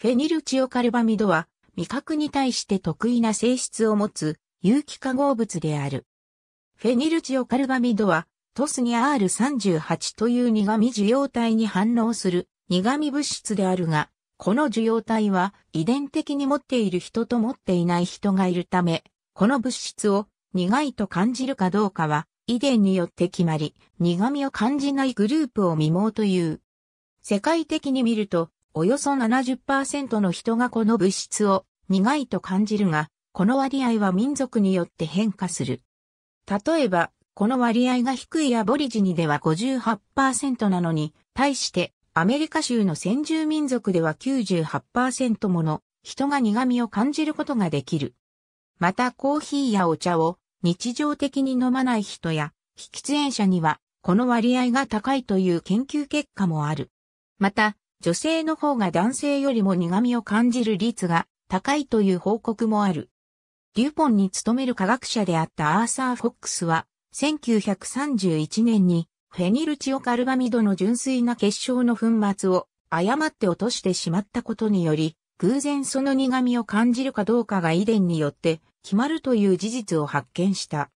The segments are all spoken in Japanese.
フェニルチオカルバミドは、味覚に対して特異な性質を持つ有機化合物である。フェニルチオカルバミドは、トスに R38 という苦味受容体に反応する苦味物質であるが、この受容体は遺伝的に持っている人と持っていない人がいるため、この物質を苦いと感じるかどうかは遺伝によって決まり、苦味を感じないグループを未毛という。世界的に見ると、およそ70%の人がこの物質を苦いと感じるが、この割合は民族によって変化する。例えば、この割合が低いアボリジニでは58%なのに、対してアメリカ州の先住民族では98%もの人が苦味を感じることができる。またコーヒーやお茶を日常的に飲まない人や喫煙者にはこの割合が高いという研究結果もある。また女性の方が男性よりも苦味を感じる率が高いという報告もある。デュポンに勤める科学者であったアーサー・フォックスは、1931年にフェニルチオカルバミドの純粋な結晶の粉末を誤って落としてしまったことにより、偶然その苦味を感じるかどうかが遺伝によって決まるという事実を発見した。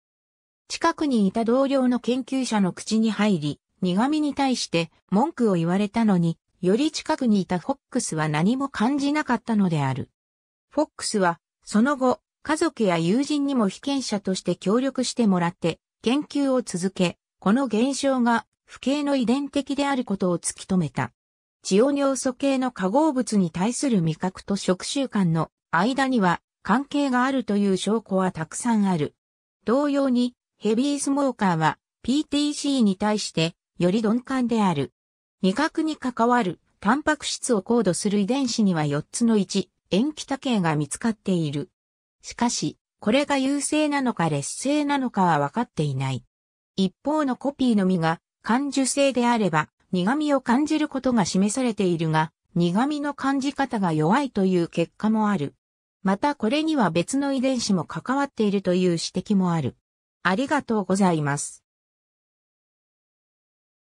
近くにいた同僚の研究者の口に入り、苦味に対して文句を言われたのに、より近くにいたフォックスは何も感じなかったのである。フォックスは、その後、家族や友人にも被験者として協力してもらって、研究を続け、この現象が不景の遺伝的であることを突き止めた。血を尿素系の化合物に対する味覚と食習慣の間には関係があるという証拠はたくさんある。同様にヘビースモーカーは PTC に対してより鈍感である。味覚に関わるタンパク質を高度する遺伝子には4つの1、塩基多形が見つかっている。しかし、これが優勢なのか劣勢なのかは分かっていない。一方のコピーの実が感受性であれば苦味を感じることが示されているが、苦味の感じ方が弱いという結果もある。またこれには別の遺伝子も関わっているという指摘もある。ありがとうございます。